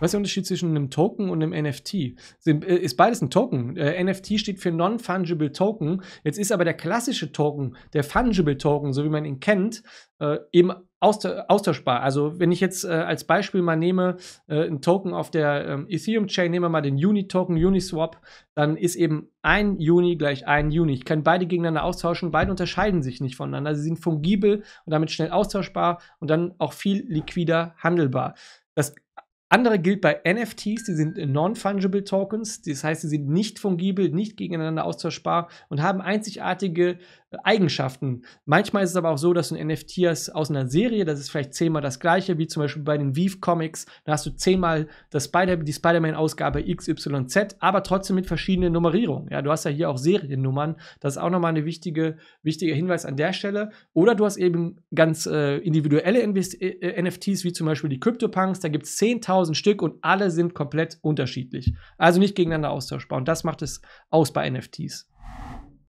Was ist der Unterschied zwischen einem Token und einem NFT? Sind, äh, ist beides ein Token. Äh, NFT steht für Non-Fungible Token. Jetzt ist aber der klassische Token, der Fungible Token, so wie man ihn kennt, äh, eben austauschbar. Also wenn ich jetzt äh, als Beispiel mal nehme, äh, einen Token auf der ähm, Ethereum-Chain, nehmen wir mal den Uni-Token, Uniswap, dann ist eben ein Uni gleich ein Uni. Ich kann beide gegeneinander austauschen, beide unterscheiden sich nicht voneinander. Sie sind fungibel und damit schnell austauschbar und dann auch viel liquider handelbar. Das andere gilt bei NFTs, die sind Non-Fungible Tokens, das heißt, sie sind nicht fungibel, nicht gegeneinander austauschbar und haben einzigartige äh, Eigenschaften. Manchmal ist es aber auch so, dass du ein NFT hast aus einer Serie, das ist vielleicht zehnmal das gleiche, wie zum Beispiel bei den Weave Comics, da hast du zehnmal das Spider die Spider-Man-Ausgabe XYZ, aber trotzdem mit verschiedenen Nummerierungen. Ja, du hast ja hier auch Seriennummern, das ist auch nochmal ein wichtige, wichtiger Hinweis an der Stelle. Oder du hast eben ganz äh, individuelle NFTs, äh, wie zum Beispiel die CryptoPunks, da gibt es 10.000 5000 Stück und alle sind komplett unterschiedlich. Also nicht gegeneinander austauschbar. Und das macht es aus bei NFTs.